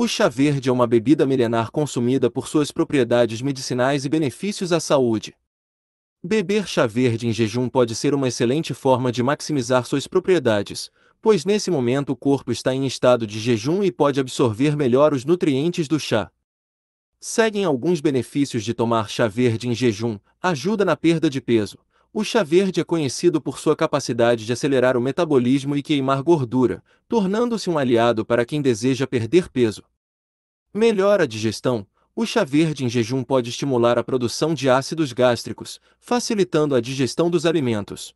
O chá verde é uma bebida milenar consumida por suas propriedades medicinais e benefícios à saúde. Beber chá verde em jejum pode ser uma excelente forma de maximizar suas propriedades, pois nesse momento o corpo está em estado de jejum e pode absorver melhor os nutrientes do chá. Seguem alguns benefícios de tomar chá verde em jejum: ajuda na perda de peso, o chá verde é conhecido por sua capacidade de acelerar o metabolismo e queimar gordura, tornando-se um aliado para quem deseja perder peso. Melhora a digestão. O chá verde em jejum pode estimular a produção de ácidos gástricos, facilitando a digestão dos alimentos.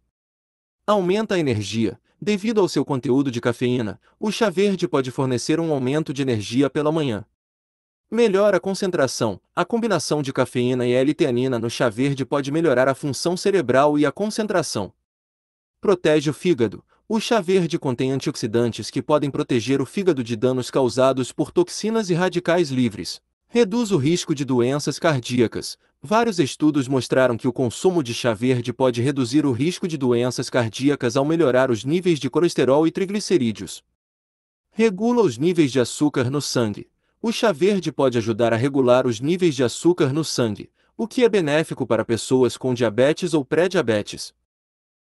Aumenta a energia. Devido ao seu conteúdo de cafeína, o chá verde pode fornecer um aumento de energia pela manhã, Melhora a concentração. A combinação de cafeína e L-teanina no chá verde pode melhorar a função cerebral e a concentração. Protege o fígado. O chá verde contém antioxidantes que podem proteger o fígado de danos causados por toxinas e radicais livres. Reduz o risco de doenças cardíacas. Vários estudos mostraram que o consumo de chá verde pode reduzir o risco de doenças cardíacas ao melhorar os níveis de colesterol e triglicerídeos. Regula os níveis de açúcar no sangue. O chá verde pode ajudar a regular os níveis de açúcar no sangue, o que é benéfico para pessoas com diabetes ou pré-diabetes.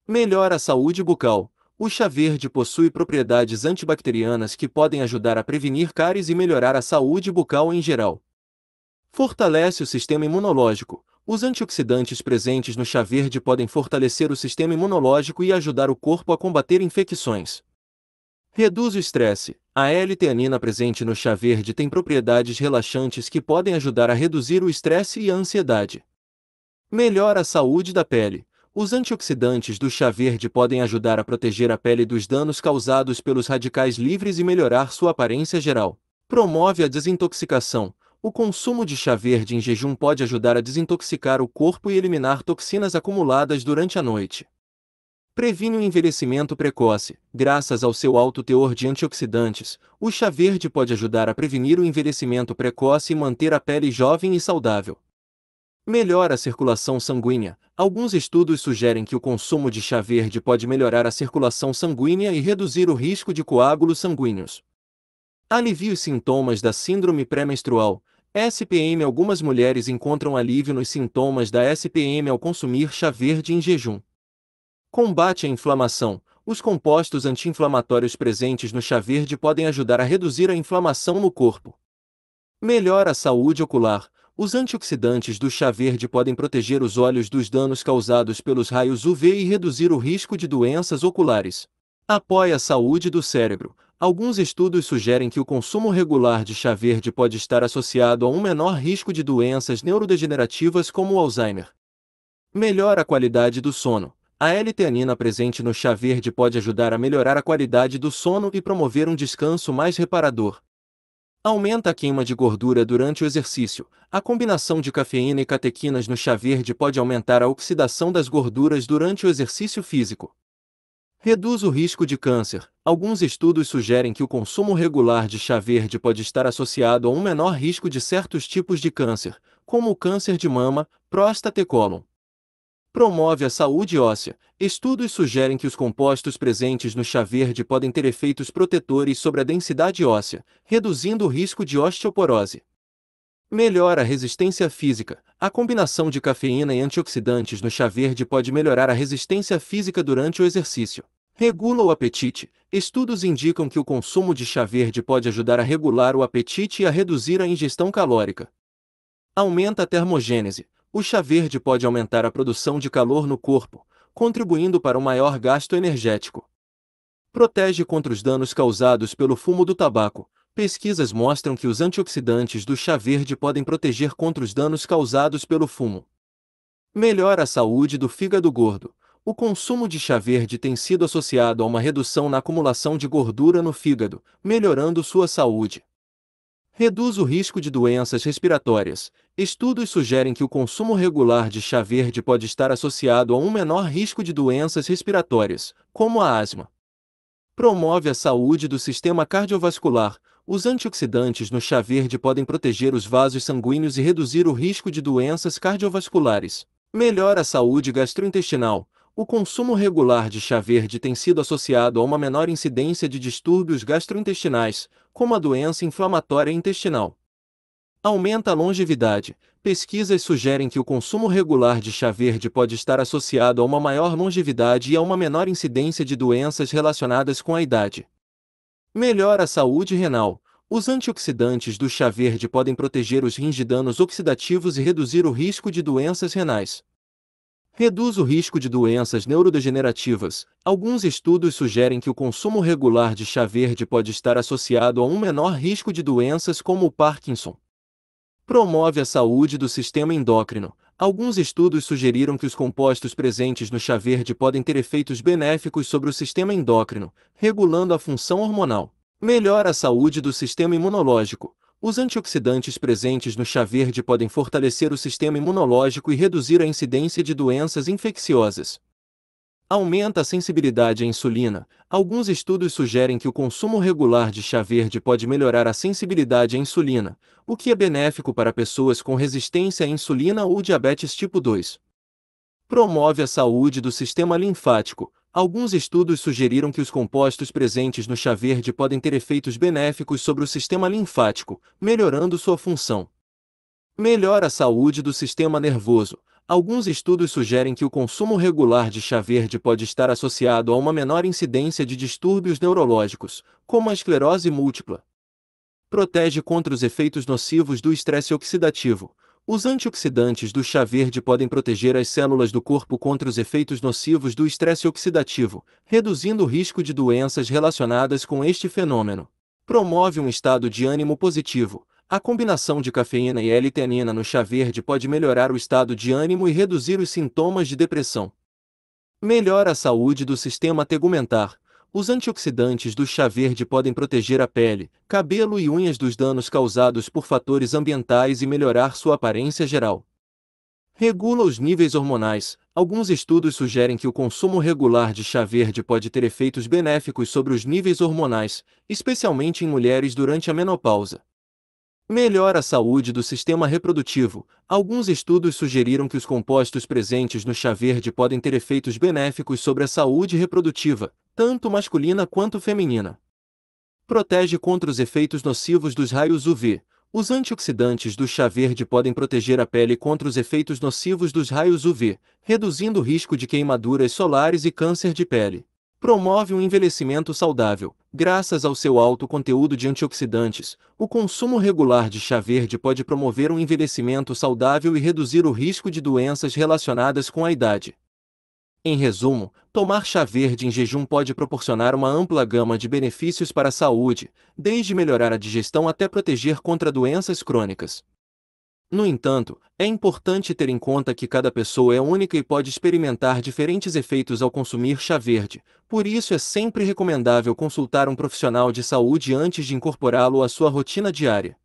Melhora a saúde bucal. O chá verde possui propriedades antibacterianas que podem ajudar a prevenir cáries e melhorar a saúde bucal em geral. Fortalece o sistema imunológico. Os antioxidantes presentes no chá verde podem fortalecer o sistema imunológico e ajudar o corpo a combater infecções. Reduz o estresse. A L-teanina presente no chá verde tem propriedades relaxantes que podem ajudar a reduzir o estresse e a ansiedade. Melhora a saúde da pele. Os antioxidantes do chá verde podem ajudar a proteger a pele dos danos causados pelos radicais livres e melhorar sua aparência geral. Promove a desintoxicação. O consumo de chá verde em jejum pode ajudar a desintoxicar o corpo e eliminar toxinas acumuladas durante a noite previne o envelhecimento precoce. Graças ao seu alto teor de antioxidantes, o chá verde pode ajudar a prevenir o envelhecimento precoce e manter a pele jovem e saudável. Melhora a circulação sanguínea. Alguns estudos sugerem que o consumo de chá verde pode melhorar a circulação sanguínea e reduzir o risco de coágulos sanguíneos. Alivia os sintomas da síndrome pré-menstrual. SPM Algumas mulheres encontram alívio nos sintomas da SPM ao consumir chá verde em jejum. Combate a inflamação. Os compostos anti-inflamatórios presentes no chá verde podem ajudar a reduzir a inflamação no corpo. Melhora a saúde ocular. Os antioxidantes do chá verde podem proteger os olhos dos danos causados pelos raios UV e reduzir o risco de doenças oculares. Apoia a saúde do cérebro. Alguns estudos sugerem que o consumo regular de chá verde pode estar associado a um menor risco de doenças neurodegenerativas como o Alzheimer. Melhora a qualidade do sono. A L-teanina presente no chá verde pode ajudar a melhorar a qualidade do sono e promover um descanso mais reparador. Aumenta a queima de gordura durante o exercício. A combinação de cafeína e catequinas no chá verde pode aumentar a oxidação das gorduras durante o exercício físico. Reduz o risco de câncer. Alguns estudos sugerem que o consumo regular de chá verde pode estar associado a um menor risco de certos tipos de câncer, como o câncer de mama, próstata e cólon promove a saúde óssea. Estudos sugerem que os compostos presentes no chá verde podem ter efeitos protetores sobre a densidade óssea, reduzindo o risco de osteoporose. Melhora a resistência física. A combinação de cafeína e antioxidantes no chá verde pode melhorar a resistência física durante o exercício. Regula o apetite. Estudos indicam que o consumo de chá verde pode ajudar a regular o apetite e a reduzir a ingestão calórica. Aumenta a termogênese. O chá verde pode aumentar a produção de calor no corpo, contribuindo para um maior gasto energético. Protege contra os danos causados pelo fumo do tabaco. Pesquisas mostram que os antioxidantes do chá verde podem proteger contra os danos causados pelo fumo. Melhora a saúde do fígado gordo. O consumo de chá verde tem sido associado a uma redução na acumulação de gordura no fígado, melhorando sua saúde reduz o risco de doenças respiratórias. Estudos sugerem que o consumo regular de chá verde pode estar associado a um menor risco de doenças respiratórias, como a asma. Promove a saúde do sistema cardiovascular. Os antioxidantes no chá verde podem proteger os vasos sanguíneos e reduzir o risco de doenças cardiovasculares. Melhora a saúde gastrointestinal o consumo regular de chá verde tem sido associado a uma menor incidência de distúrbios gastrointestinais, como a doença inflamatória intestinal. Aumenta a longevidade. Pesquisas sugerem que o consumo regular de chá verde pode estar associado a uma maior longevidade e a uma menor incidência de doenças relacionadas com a idade. Melhora a saúde renal. Os antioxidantes do chá verde podem proteger os rins de danos oxidativos e reduzir o risco de doenças renais reduz o risco de doenças neurodegenerativas. Alguns estudos sugerem que o consumo regular de chá verde pode estar associado a um menor risco de doenças como o Parkinson. Promove a saúde do sistema endócrino. Alguns estudos sugeriram que os compostos presentes no chá verde podem ter efeitos benéficos sobre o sistema endócrino, regulando a função hormonal. Melhora a saúde do sistema imunológico. Os antioxidantes presentes no chá verde podem fortalecer o sistema imunológico e reduzir a incidência de doenças infecciosas. Aumenta a sensibilidade à insulina. Alguns estudos sugerem que o consumo regular de chá verde pode melhorar a sensibilidade à insulina, o que é benéfico para pessoas com resistência à insulina ou diabetes tipo 2 promove a saúde do sistema linfático. Alguns estudos sugeriram que os compostos presentes no chá verde podem ter efeitos benéficos sobre o sistema linfático, melhorando sua função. Melhora a saúde do sistema nervoso. Alguns estudos sugerem que o consumo regular de chá verde pode estar associado a uma menor incidência de distúrbios neurológicos, como a esclerose múltipla. Protege contra os efeitos nocivos do estresse oxidativo. Os antioxidantes do chá verde podem proteger as células do corpo contra os efeitos nocivos do estresse oxidativo, reduzindo o risco de doenças relacionadas com este fenômeno. Promove um estado de ânimo positivo. A combinação de cafeína e L-teanina no chá verde pode melhorar o estado de ânimo e reduzir os sintomas de depressão. Melhora a saúde do sistema tegumentar, os antioxidantes do chá verde podem proteger a pele, cabelo e unhas dos danos causados por fatores ambientais e melhorar sua aparência geral. Regula os níveis hormonais. Alguns estudos sugerem que o consumo regular de chá verde pode ter efeitos benéficos sobre os níveis hormonais, especialmente em mulheres durante a menopausa. Melhora a saúde do sistema reprodutivo. Alguns estudos sugeriram que os compostos presentes no chá verde podem ter efeitos benéficos sobre a saúde reprodutiva, tanto masculina quanto feminina. Protege contra os efeitos nocivos dos raios UV. Os antioxidantes do chá verde podem proteger a pele contra os efeitos nocivos dos raios UV, reduzindo o risco de queimaduras solares e câncer de pele. Promove um envelhecimento saudável, graças ao seu alto conteúdo de antioxidantes. O consumo regular de chá verde pode promover um envelhecimento saudável e reduzir o risco de doenças relacionadas com a idade. Em resumo, tomar chá verde em jejum pode proporcionar uma ampla gama de benefícios para a saúde, desde melhorar a digestão até proteger contra doenças crônicas. No entanto, é importante ter em conta que cada pessoa é única e pode experimentar diferentes efeitos ao consumir chá verde, por isso é sempre recomendável consultar um profissional de saúde antes de incorporá-lo à sua rotina diária.